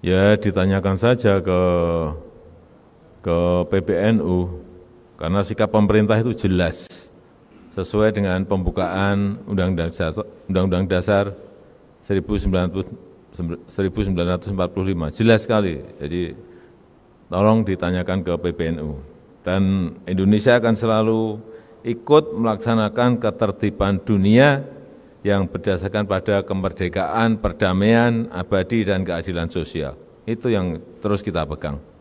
Ya ditanyakan saja ke ke PBNU karena sikap pemerintah itu jelas sesuai dengan pembukaan Undang-Undang Dasar, Undang-Undang Dasar 1945 jelas sekali. Jadi tolong ditanyakan ke PBNU dan Indonesia akan selalu ikut melaksanakan ketertiban dunia yang berdasarkan pada kemerdekaan, perdamaian, abadi, dan keadilan sosial. Itu yang terus kita pegang.